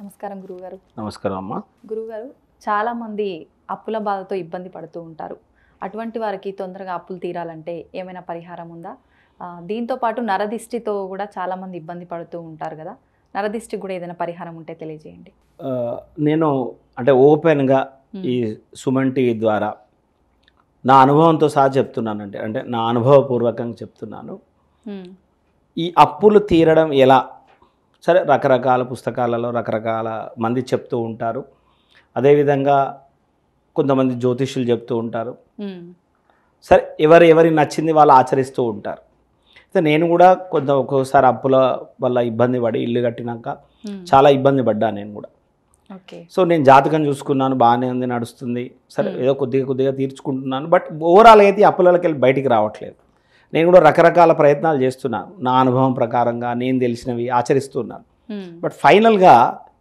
నమస్కారం గురువుగారు నమస్కారం అమ్మ గురువుగారు చాలామంది అప్పుల బాధతో ఇబ్బంది పడుతూ ఉంటారు అటువంటి వారికి తొందరగా అప్పులు తీరాలంటే ఏమైనా పరిహారం ఉందా దీంతో పాటు నరదిష్టితో కూడా చాలామంది ఇబ్బంది పడుతూ ఉంటారు కదా నరదిష్టి కూడా ఏదైనా పరిహారం ఉంటే తెలియజేయండి నేను అంటే ఓపెన్గా ఈ సుమన్ టీవీ ద్వారా నా అనుభవంతో సహా అంటే అంటే నా అనుభవపూర్వకంగా చెప్తున్నాను ఈ అప్పులు తీరడం ఎలా సరే రకరకాల పుస్తకాలలో రకరకాల మంది చెప్తూ ఉంటారు అదేవిధంగా కొంతమంది జ్యోతిష్యులు చెప్తూ ఉంటారు సరే ఎవరు ఎవరి నచ్చింది వాళ్ళు ఆచరిస్తూ ఉంటారు అయితే నేను కూడా కొంత ఒక్కోసారి అప్పుల వల్ల ఇబ్బంది పడి ఇల్లు కట్టినాక చాలా ఇబ్బంది పడ్డా నేను కూడా సో నేను జాతకం చూసుకున్నాను బాగానే ఉంది నడుస్తుంది సరే ఏదో కొద్దిగా కొద్దిగా తీర్చుకుంటున్నాను బట్ ఓవరాల్ అయితే అప్పులకి వెళ్ళి బయటికి రావట్లేదు నేను కూడా రకరకాల ప్రయత్నాలు చేస్తున్నాను నా అనుభవం ప్రకారంగా నేను తెలిసినవి ఆచరిస్తున్నాను బట్ hmm. ఫైనల్గా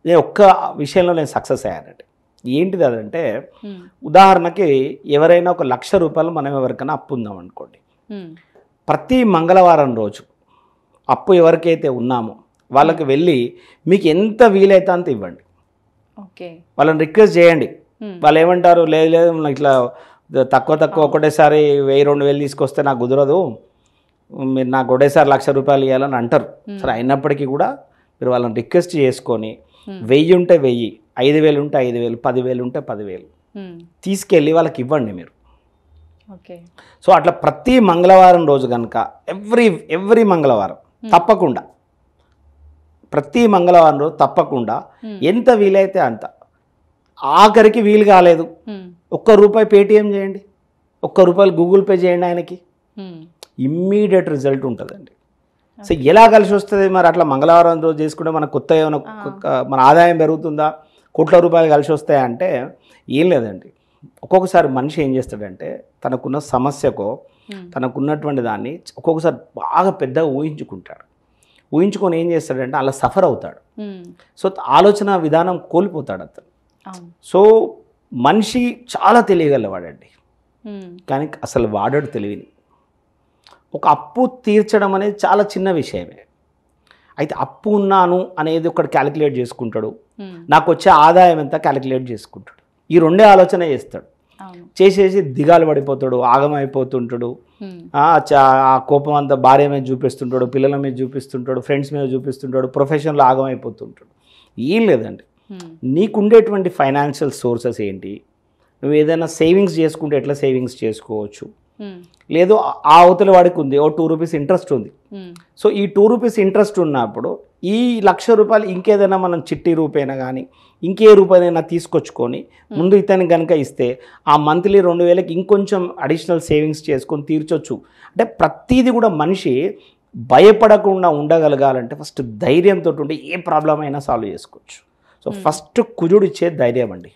నేను ఒక్క విషయంలో నేను సక్సెస్ అయ్యానండి ఏంటిది అదంటే hmm. ఉదాహరణకి ఎవరైనా ఒక లక్ష రూపాయలు మనం ఎవరికైనా అప్పు ఉందాం అనుకోండి hmm. ప్రతి మంగళవారం రోజు అప్పు ఎవరికైతే ఉన్నామో వాళ్ళకి వెళ్ళి మీకు ఎంత వీలైతే అంత ఇవ్వండి వాళ్ళని రిక్వెస్ట్ చేయండి వాళ్ళు ఏమంటారు లేదు లేదు ఇట్లా తక్కువ తక్కువ ఒకటేసారి వెయ్యి రెండు వేలు తీసుకొస్తే నాకు కుదరదు మీరు నాకు ఒకటేసారి లక్ష రూపాయలు ఇవ్వాలని అంటారు సరే అయినప్పటికీ కూడా మీరు వాళ్ళని రిక్వెస్ట్ చేసుకొని వెయ్యి ఉంటే వెయ్యి ఐదు వేలు ఉంటే ఐదు వేలు పదివేలు ఉంటే పదివేలు తీసుకెళ్ళి వాళ్ళకి ఇవ్వండి మీరు ఓకే సో అట్లా ప్రతి మంగళవారం రోజు కనుక ఎవ్రీ ఎవ్రీ మంగళవారం తప్పకుండా ప్రతి మంగళవారం రోజు తప్పకుండా ఎంత వీలైతే అంత ఆఖరికి వీలు కాలేదు ఒక్క రూపాయి పేటిఎం చేయండి ఒక్క రూపాయలు గూగుల్ పే చేయండి ఆయనకి ఇమ్మీడియట్ రిజల్ట్ ఉంటుందండి సో ఎలా కలిసి వస్తుంది మరి అట్లా మంగళవారం రోజు చేసుకుంటే మనకు కొత్త ఏమైనా మన ఆదాయం పెరుగుతుందా కోట్ల రూపాయలు కలిసి వస్తాయా అంటే ఏం లేదండి ఒక్కొక్కసారి మనిషి ఏం చేస్తాడంటే తనకున్న సమస్యకో తనకున్నటువంటి దాన్ని ఒక్కొక్కసారి బాగా పెద్దగా ఊహించుకుంటాడు ఊహించుకొని ఏం చేస్తాడంటే అలా సఫర్ అవుతాడు సో ఆలోచన విధానం కోల్పోతాడు అతను సో మనిషి చాలా తెలియగలవాడండి కానీ అసలు వాడాడు తెలివిని ఒక అప్పు తీర్చడం అనేది చాలా చిన్న విషయమే అయితే అప్పు ఉన్నాను అనేది ఒకటి క్యాలిక్యులేట్ చేసుకుంటాడు నాకు వచ్చే ఆదాయం ఎంత క్యాలిక్యులేట్ చేసుకుంటాడు ఈ రెండే ఆలోచన చేస్తాడు చేసేసి దిగాలు పడిపోతాడు ఆగమైపోతుంటాడు ఆ కోపం అంతా భార్య మీద చూపిస్తుంటాడు పిల్లల మీద చూపిస్తుంటాడు ఫ్రెండ్స్ మీద చూపిస్తుంటాడు ప్రొఫెషన్లో ఆగమైపోతుంటాడు ఏం లేదండి నీకుండేటువంటి ఫైనాన్షియల్ సోర్సెస్ ఏంటి నువ్వు ఏదైనా సేవింగ్స్ చేసుకుంటే ఎట్లా సేవింగ్స్ చేసుకోవచ్చు లేదు ఆ అవతల వాడికి ఉంది ఓ టూ రూపీస్ ఇంట్రెస్ట్ ఉంది సో ఈ టూ రూపీస్ ఇంట్రెస్ట్ ఉన్నప్పుడు ఈ లక్ష రూపాయలు ఇంకేదైనా మనం చిట్టి రూపైనా కానీ ఇంకే రూపాయనైనా తీసుకొచ్చుకొని ముందు ఇతను కనుక ఇస్తే ఆ మంత్లీ రెండు వేలకి ఇంకొంచెం అడిషనల్ సేవింగ్స్ చేసుకొని తీర్చొచ్చు అంటే ప్రతీది కూడా మనిషి భయపడకుండా ఉండగలగాలంటే ఫస్ట్ ధైర్యంతో ఉండి ఏ ప్రాబ్లం అయినా సాల్వ్ చేసుకోవచ్చు సో hmm. ఫస్ట్ కుజుడు ఇచ్చేది ధైర్యం అండి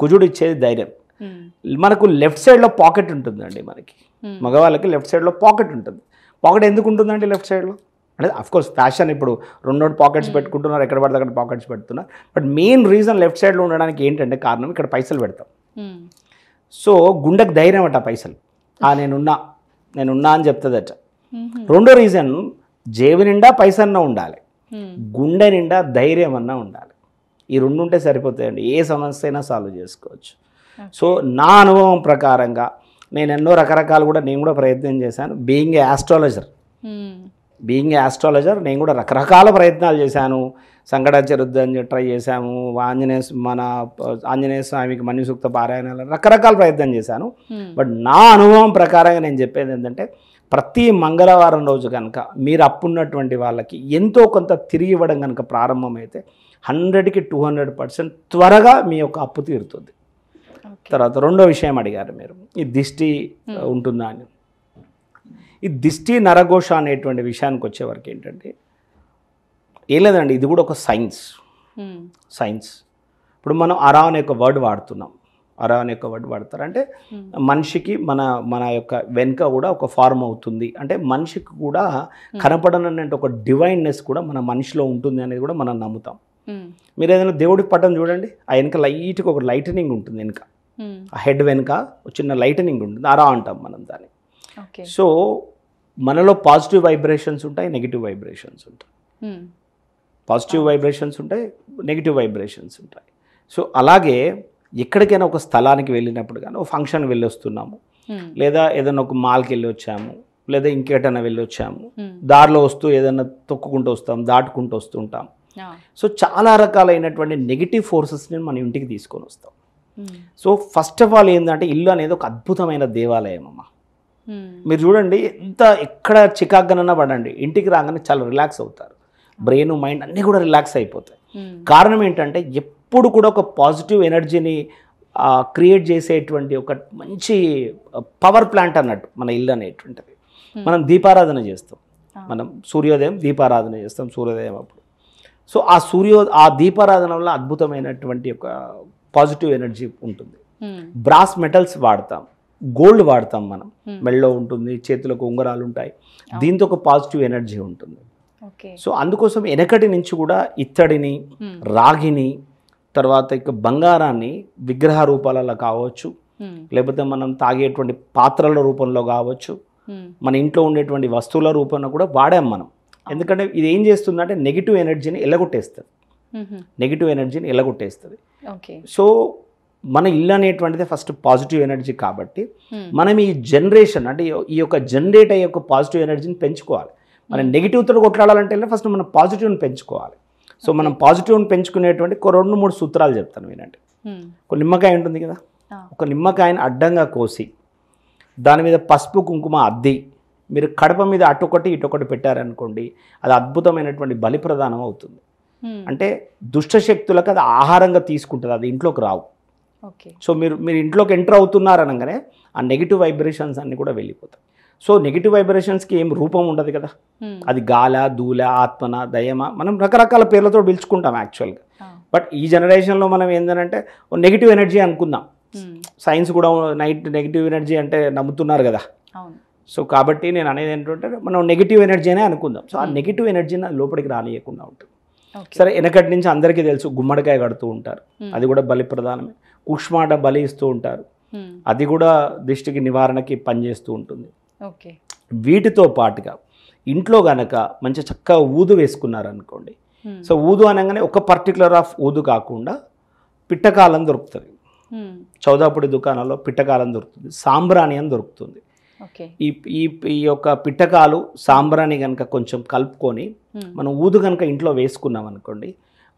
కుజుడు ఇచ్చేది ధైర్యం hmm. మనకు లెఫ్ట్ సైడ్లో పాకెట్ ఉంటుందండి మనకి hmm. మగవాళ్ళకి లెఫ్ట్ సైడ్లో పాకెట్ ఉంటుంది పాకెట్ ఎందుకు ఉంటుందండి లెఫ్ట్ సైడ్లో అంటే అఫ్కోర్స్ ఫ్యాషన్ ఇప్పుడు రెండు పాకెట్స్ పెట్టుకుంటున్నారు ఎక్కడ పడితే అక్కడ పాకెట్స్ పెడుతున్నారు బట్ మెయిన్ రీజన్ లెఫ్ట్ సైడ్లో ఉండడానికి ఏంటంటే కారణం ఇక్కడ పైసలు పెడతాం సో గుండెకు ధైర్యం అట పైసలు ఆ నేనున్నా నేనున్నా అని అట రెండో రీజన్ జేబు నిండా పైసన్న ఉండాలి గుండె నిండా ధైర్యం అన్నా ఉండాలి ఈ రెండు ఉంటే సరిపోతాయండి ఏ సమస్య అయినా సాల్వ్ చేసుకోవచ్చు సో నా అనుభవం ప్రకారంగా నేను ఎన్నో రకరకాలు కూడా నేను కూడా ప్రయత్నం చేశాను being a astrologer being a astrologer నేను కూడా రకరకాల ప్రయత్నాలు చేశాను సంకటాచరుద్దని ట్రై చేశాము ఆంజనేయ మన ఆంజనేయ స్వామికి మణిసూక్త పారాయణాలు రకరకాల ప్రయత్నం చేశాను బట్ hmm. నా అనుభవం ప్రకారంగా నేను చెప్పేది ఏంటంటే ప్రతి మంగళవారం రోజు కనుక మీరు అప్పున్నటువంటి వాళ్ళకి ఎంతో కొంత తిరిగి ఇవ్వడం కనుక ప్రారంభమైతే హండ్రెడ్కి టూ హండ్రెడ్ పర్సెంట్ త్వరగా మీ యొక్క అప్పు తీరుతుంది తర్వాత రెండో విషయం అడిగారు మీరు ఈ దిష్టి ఉంటుందా అని ఈ దిష్టి నరఘోష అనేటువంటి విషయానికి వచ్చేవరకు ఏంటంటే ఏం లేదండి ఇది కూడా ఒక సైన్స్ సైన్స్ ఇప్పుడు మనం అరా అనే ఒక వర్డ్ వాడుతున్నాం అర అనే ఒక వర్డ్ వాడతారు అంటే hmm. మనిషికి మన మన యొక్క వెనుక కూడా ఒక ఫార్మ్ అవుతుంది అంటే మనిషికి కూడా hmm. కనపడనంటే ఒక డివైన్నెస్ కూడా మన మనిషిలో ఉంటుంది అనేది కూడా మనం నమ్ముతాం hmm. మీరు ఏదైనా దేవుడికి పట్టం చూడండి ఆ వెనుక లైట్గా ఒక లైటనింగ్ ఉంటుంది వెనుక ఆ హెడ్ వెనుక చిన్న లైటనింగ్ ఉంటుంది అరా అంటాం మనం దాన్ని సో మనలో పాజిటివ్ వైబ్రేషన్స్ ఉంటాయి నెగిటివ్ వైబ్రేషన్స్ ఉంటాయి పాజిటివ్ వైబ్రేషన్స్ ఉంటాయి నెగిటివ్ వైబ్రేషన్స్ ఉంటాయి సో అలాగే ఎక్కడికైనా ఒక స్థలానికి వెళ్ళినప్పుడు కానీ ఒక ఫంక్షన్ వెళ్ళి వస్తున్నాము లేదా ఏదైనా ఒక మాల్కి వెళ్ళి వచ్చాము లేదా ఇంకెటైనా వెళ్ళి వచ్చాము దారిలో వస్తూ ఏదైనా తొక్కుకుంటూ వస్తాం దాటుకుంటూ వస్తుంటాం సో చాలా రకాలైనటువంటి నెగిటివ్ ఫోర్సెస్ని మన ఇంటికి తీసుకొని వస్తాం సో ఫస్ట్ ఆఫ్ ఆల్ ఏంటంటే ఇల్లు అనేది ఒక అద్భుతమైన దేవాలయం అమ్మ మీరు చూడండి ఎంత ఎక్కడ చికాగ్గానన్నా పడండి ఇంటికి రాగానే చాలా రిలాక్స్ అవుతారు బ్రెయిన్ మైండ్ అన్నీ కూడా రిలాక్స్ అయిపోతాయి కారణం ఏంటంటే ఎప్పుడు కూడా ఒక పాజిటివ్ ఎనర్జీని క్రియేట్ చేసేటువంటి ఒక మంచి పవర్ ప్లాంట్ అన్నట్టు మన ఇల్లు అనేటువంటిది మనం దీపారాధన చేస్తాం మనం సూర్యోదయం దీపారాధన చేస్తాం సూర్యోదయం అప్పుడు సో ఆ సూర్యో ఆ దీపారాధన వల్ల అద్భుతమైనటువంటి ఒక పాజిటివ్ ఎనర్జీ ఉంటుంది బ్రాస్ మెటల్స్ వాడతాం గోల్డ్ వాడతాం మనం మెళ్ళో ఉంటుంది చేతులకు ఉంగరాలు ఉంటాయి దీంతో ఒక పాజిటివ్ ఎనర్జీ ఉంటుంది సో అందుకోసం వెనకటి నుంచి కూడా ఇత్తడిని రాగిని తర్వాత ఇక బంగారాన్ని విగ్రహ రూపాలలో కావచ్చు లేకపోతే మనం తాగేటువంటి పాత్రల రూపంలో కావచ్చు మన ఇంట్లో ఉండేటువంటి వస్తువుల రూపంలో కూడా వాడాం మనం ఎందుకంటే ఇది ఏం చేస్తుందంటే నెగిటివ్ ఎనర్జీని ఎల్లగొట్టేస్తుంది నెగిటివ్ ఎనర్జీని ఎల్లగొట్టేస్తుంది సో మన ఇల్లు అనేటువంటిది ఫస్ట్ పాజిటివ్ ఎనర్జీ కాబట్టి మనం ఈ జనరేషన్ అంటే ఈ యొక్క జనరేట్ అయ్యే యొక్క పాజిటివ్ ఎనర్జీని పెంచుకోవాలి మనం నెగిటివ్తో కొట్లాడాలంటే ఫస్ట్ మనం పాజిటివ్ని పెంచుకోవాలి సో మనం పాజిటివ్ని పెంచుకునేటువంటి రెండు మూడు సూత్రాలు చెప్తాను వినండి hmm. ఒక నిమ్మకాయ ఉంటుంది కదా ఒక నిమ్మకాయని అడ్డంగా కోసి దాని మీద పసుపు కుంకుమ అద్ది మీరు కడప మీద అటొకటి ఇటొకటి పెట్టారనుకోండి అది అద్భుతమైనటువంటి బలిప్రదానం అవుతుంది hmm. అంటే దుష్టశక్తులకు అది ఆహారంగా తీసుకుంటుంది అది ఇంట్లోకి రావు సో మీరు మీరు ఇంట్లోకి ఎంటర్ అవుతున్నారనగానే ఆ నెగిటివ్ వైబ్రేషన్స్ అన్నీ కూడా వెళ్ళిపోతాయి సో నెగిటివ్ వైబ్రేషన్స్కి ఏం రూపం ఉండదు కదా అది గాల దూల ఆత్మన దయమ మనం రకరకాల పేర్లతో పిలుచుకుంటాం యాక్చువల్గా బట్ ఈ జనరేషన్లో మనం ఏంటంటే నెగిటివ్ ఎనర్జీ అనుకుందాం సైన్స్ కూడా నైట్ నెగిటివ్ ఎనర్జీ అంటే నమ్ముతున్నారు కదా సో కాబట్టి నేను అనేది ఏంటంటే మనం నెగిటివ్ ఎనర్జీ అనే అనుకుందాం సో ఆ నెగిటివ్ ఎనర్జీని లోపలికి రానియకుండా ఉంటుంది సరే వెనకటి నుంచి అందరికీ తెలుసు గుమ్మడికాయ కడుతూ ఉంటారు అది కూడా బలి ప్రధానమే ఉష్మాట బలి ఇస్తూ ఉంటారు అది కూడా దిష్టికి నివారణకి పనిచేస్తూ ఉంటుంది ఓకే వీటితో పాటుగా ఇంట్లో గనక మంచి చక్కగా ఊదు వేసుకున్నారనుకోండి సో ఊదు అనగానే ఒక పర్టికులర్ ఆఫ్ ఊదు కాకుండా పిట్టకాలం దొరుకుతుంది చౌదాపుడి దుకాణంలో పిట్టకాలం దొరుకుతుంది సాంబ్రాణి అని దొరుకుతుంది ఈ ఈ ఈ యొక్క పిట్టకాలు సాంబ్రాణి కనుక కొంచెం కలుపుకొని మనం ఊదు కనుక ఇంట్లో వేసుకున్నాం అనుకోండి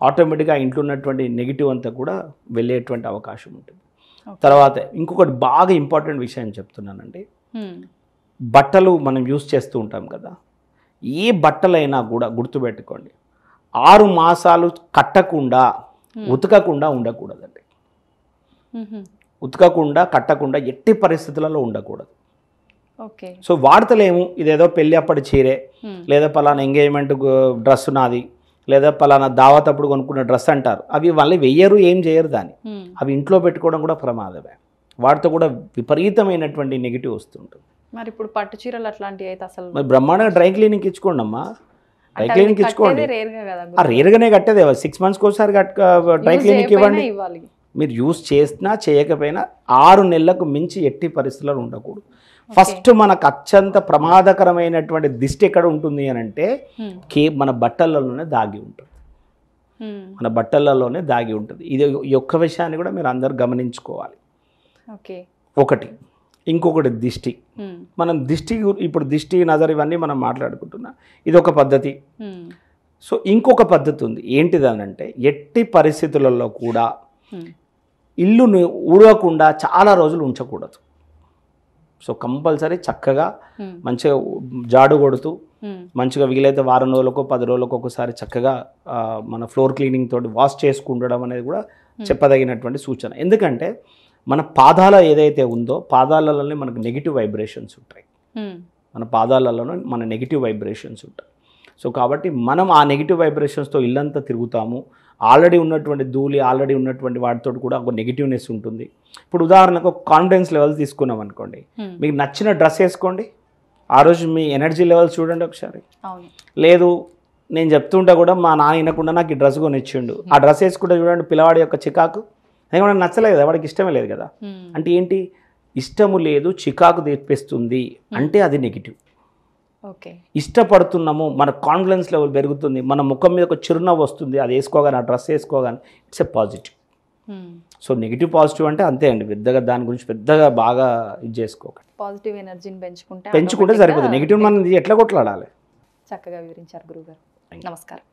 ఆటోమేటిక్గా ఇంట్లో ఉన్నటువంటి నెగిటివ్ అంతా కూడా వెళ్ళేటువంటి అవకాశం ఉంటుంది తర్వాత ఇంకొకటి బాగా ఇంపార్టెంట్ విషయం చెప్తున్నానండి బట్టలు మనం యూజ్ చేస్తూ ఉంటాం కదా ఏ బట్టలైనా కూడా గుర్తుపెట్టుకోండి ఆరు మాసాలు కట్టకుండా ఉతకకుండా ఉండకూడదండి ఉతకకుండా కట్టకుండా ఎట్టి పరిస్థితులలో ఉండకూడదు సో వాడతలేము ఇదేదో పెళ్ళి అప్పటి చీరే లేదా పలానా ఎంగేజ్మెంట్ డ్రెస్ నాది లేదా పలానా దావత్ అప్పుడు కొనుక్కున్న డ్రెస్ అంటారు అవి వాళ్ళు వెయ్యరు ఏం చేయరు దాన్ని అవి ఇంట్లో పెట్టుకోవడం కూడా ప్రమాదమే వాటితో కూడా విపరీతమైనటువంటి నెగిటివ్ వస్తుంటుంది మరి ఇప్పుడు పట్టు చీరలు అట్లాంటివి అయితే అసలు మరి బ్రహ్మాండంగా డ్రై క్లీనింగ్ ఇచ్చుకోండి అమ్మా డ్రై క్లీనింగ్ ఇచ్చుకోండి ఆ రేర్గానే కట్టేది సిక్స్ మంత్స్కి ఒకసారి డ్రై క్లీనింగ్ ఇవ్వండి మీరు యూస్ చేసినా చేయకపోయినా ఆరు నెలలకు మించి ఎట్టి పరిస్థితుల్లో ఉండకూడదు ఫస్ట్ మనకు అత్యంత ప్రమాదకరమైనటువంటి దిష్టి ఎక్కడ ఉంటుంది అని అంటే కే మన బట్టలలోనే దాగి ఉంటుంది మన బట్టలలోనే దాగి ఉంటుంది ఇది ఒక్క విషయాన్ని కూడా మీరు అందరు గమనించుకోవాలి ఒకటి ఇంకొకటి దిష్టి మనం దిష్టి ఇప్పుడు దిష్టి నజర్ ఇవన్నీ మనం మాట్లాడుకుంటున్నాం ఇది ఒక పద్ధతి సో ఇంకొక పద్ధతి ఉంది ఏంటిదనంటే ఎట్టి పరిస్థితులలో కూడా ఇల్లును ఊడవకుండా చాలా రోజులు ఉంచకూడదు సో కంపల్సరీ చక్కగా మంచిగా జాడు కొడుతూ మంచిగా వీలైతే వారం రోజులకు పది రోజులకు ఒకసారి చక్కగా మన ఫ్లోర్ క్లీనింగ్ తోటి వాష్ చేసుకుండడం అనేది కూడా చెప్పదగినటువంటి సూచన ఎందుకంటే మన పాదాల ఏదైతే ఉందో పాదాలలోనే మనకు నెగిటివ్ వైబ్రేషన్స్ ఉంటాయి మన పాదాలలోనే మన నెగిటివ్ వైబ్రేషన్స్ ఉంటాయి సో కాబట్టి మనం ఆ నెగిటివ్ వైబ్రేషన్స్తో ఇల్లంతా తిరుగుతాము ఆల్రెడీ ఉన్నటువంటి ధూళి ఆల్రెడీ ఉన్నటువంటి వాటితో కూడా ఒక నెగిటివ్నెస్ ఉంటుంది ఇప్పుడు ఉదాహరణకు కాన్ఫిడెన్స్ లెవెల్ తీసుకున్నాం అనుకోండి మీకు నచ్చిన డ్రెస్ వేసుకోండి ఆ రోజు మీ ఎనర్జీ లెవెల్ చూడండి ఒకసారి లేదు నేను చెప్తుంటా కూడా మా నాన్న వినకుండా నాకు ఈ డ్రెస్ కొనిచ్చిండు ఆ డ్రెస్ వేసుకుంటే చూడండి పిల్లవాడి యొక్క చికాకు నాకు కూడా నచ్చలేదు వాడికి ఇష్టమే లేదు కదా అంటే ఏంటి ఇష్టము లేదు చికాకు తెప్పిస్తుంది అంటే అది నెగిటివ్ ఓకే ఇష్టపడుతున్నాము మన కాన్ఫిడెన్స్ లెవెల్ పెరుగుతుంది మన ముఖం మీద ఒక చిరునవ్వు వస్తుంది అది వేసుకోగానే ఆ డ్రెస్ వేసుకోగానే it's a positive so negative positive అంటే అంతే అండి పెద్దగా దాని గురించి పెద్దగా బాగా ఇది చేసుకోకండి పాజిటివ్ ఎనర్జీని పెంచుకుంటే పెంచుకుంటే సరిపోతుంది నెగిటివ్ మనం ఎట్లా కొట్లాడాలి చక్కగా వివరించారు గురువుగారు నమస్కారం